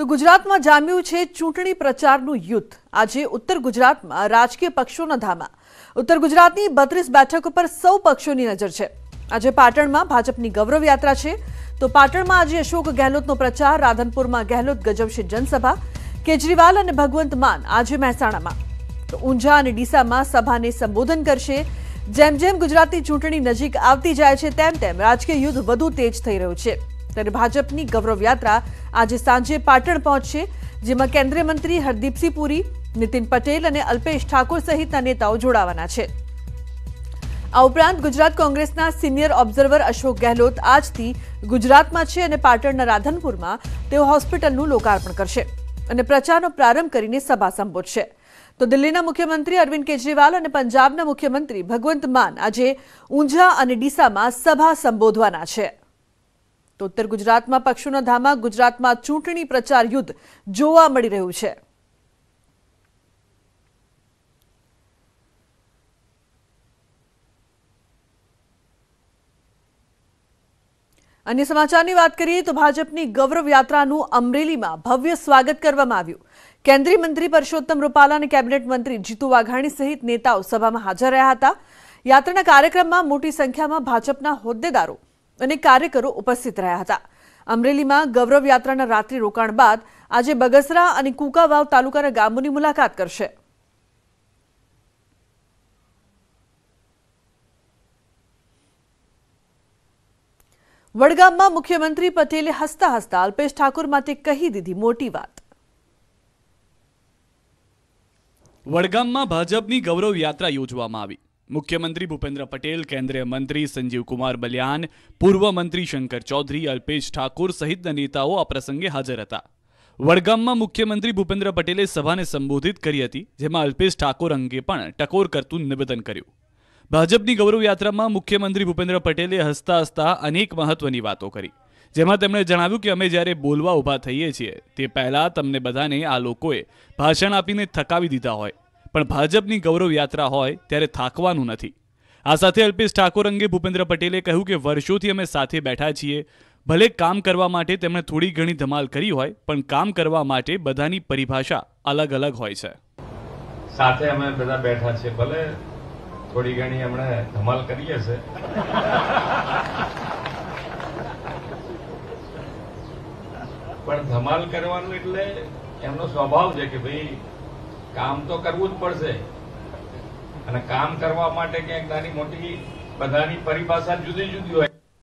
તો ગુજરાતમાં જામ્યું છે ચૂંટણી પ્રચારનું યુદ્ધ આજે ઉત્તર ગુજરાતમાં રાજકીય પક્ષોના ધામા ઉત્તર ગુજરાતની બત્રીસ બેઠક ઉપર સૌ પક્ષોની નજર છે આજે પાટણમાં ભાજપની ગૌરવ યાત્રા છે તો પાટણમાં આજે અશોક ગહેલોતનો પ્રચાર રાધનપુરમાં ગહેલોત ગજવશે જનસભા કેજરીવાલ અને ભગવંત માન આજે મહેસાણામાં તો ઊંઝા અને ડીસામાં સભાને સંબોધન કરશે જેમ જેમ ગુજરાતની ચૂંટણી નજીક આવતી જાય છે તેમ તેમ રાજકીય યુદ્ધ વધુ તેજ થઈ રહ્યું છે ત્યારે ભાજપની ગૌરવ યાત્રા આજે સાંજે પાટણ પહોંચશે જેમાં કેન્દ્રીય મંત્રી હરદીપસિંહ પુરી નીતિન પટેલ અને અલ્પેશ ઠાકોર સહિતના નેતાઓ જોડાવાના છે આ ઉપરાંત ગુજરાત કોંગ્રેસના સિનિયર ઓબ્ઝર્વર અશોક ગેહલોત આજથી ગુજરાતમાં છે અને પાટણના રાધનપુરમાં તેઓ હોસ્પિટલનું લોકાર્પણ કરશે અને પ્રચારનો પ્રારંભ કરીને સભા સંબોધશે તો દિલ્હીના મુખ્યમંત્રી અરવિંદ કેજરીવાલ અને પંજાબના મુખ્યમંત્રી ભગવંત માન આજે ઊંઝા અને ડીસામાં સભા સંબોધવાના છે તો ઉત્તર ગુજરાતમાં પક્ષોના ધામા ગુજરાતમાં ચૂંટણી પ્રચાર યુદ્ધ જોવા મળી રહ્યું છે અન્ય સમાચારની વાત કરીએ તો ભાજપની ગૌરવ યાત્રાનું અમરેલીમાં ભવ્ય સ્વાગત કરવામાં આવ્યું કેન્દ્રીય મંત્રી પરસોત્તમ રૂપાલા અને કેબિનેટ મંત્રી જીતુ વાઘાણી સહિત નેતાઓ સભામાં હાજર રહ્યા હતા યાત્રાના કાર્યક્રમમાં મોટી સંખ્યામાં ભાજપના હોદ્દેદારો અને કાર્યકરો ઉપસ્થિત રહ્યા હતા અમરેલીમાં ગૌરવ યાત્રાના રાત્રિ રોકાણ બાદ આજે બગસરા અને કુકાવાવ તાલુકાના ગામોની મુલાકાત કરશે વડગામમાં મુખ્યમંત્રી પટેલે હસતા હસતા અલ્પેશ ઠાકોર માટે કહી દીધી મોટી વાત વડગામમાં ભાજપની ગૌરવ યાત્રા યોજવામાં આવી મુખ્યમંત્રી ભૂપેન્દ્ર પટેલ કેન્દ્રીય મંત્રી સંજીવ કુમાર બલિયાન પૂર્વ મંત્રી શંકર ચૌધરી અલ્પેશ ઠાકોર સહિતના નેતાઓ આ પ્રસંગે હાજર હતા વડગામમાં મુખ્યમંત્રી ભૂપેન્દ્ર પટેલે સભાને સંબોધિત કરી હતી જેમાં અલ્પેશ ઠાકોર અંગે પણ ટકોર કરતું નિવેદન કર્યું ભાજપની ગૌરવયાત્રામાં મુખ્યમંત્રી ભૂપેન્દ્ર પટેલે હસતા હસતા અનેક મહત્વની વાતો કરી જેમાં તેમણે જણાવ્યું કે અમે જ્યારે બોલવા ઊભા થઈએ છીએ તે પહેલાં તમને બધાને આ લોકોએ ભાષણ આપીને થકાવી દીધા હોય પણ ભાજપની ગૌરવ યાત્રા હોય ત્યારે થાકવાનું નથી આ સાથે અલ્પેશ ઠાકોર અંગે ભૂપેન્દ્ર પટેલે કહ્યું કે વર્ષોથી અમે સાથે બેઠા છીએ ભલે કામ કરવા માટે તેમણે થોડી ઘણી ધમાલ કરી હોય પણ કામ કરવા માટે બધાની પરિભાષા અલગ અલગ હોય છે સાથે અમે બધા બેઠા છીએ ભલે થોડી ઘણી અમને ધમાલ કરીએ છે પણ ધમાલ કરવાનું એટલે એમનો સ્વભાવ છે કે ભાઈ કામ તો કરવું જ પડશે અને કામ કરવા માટે ક્યાંક નાની મોટી બધાની પરિભાષા જુદી જુદી હોય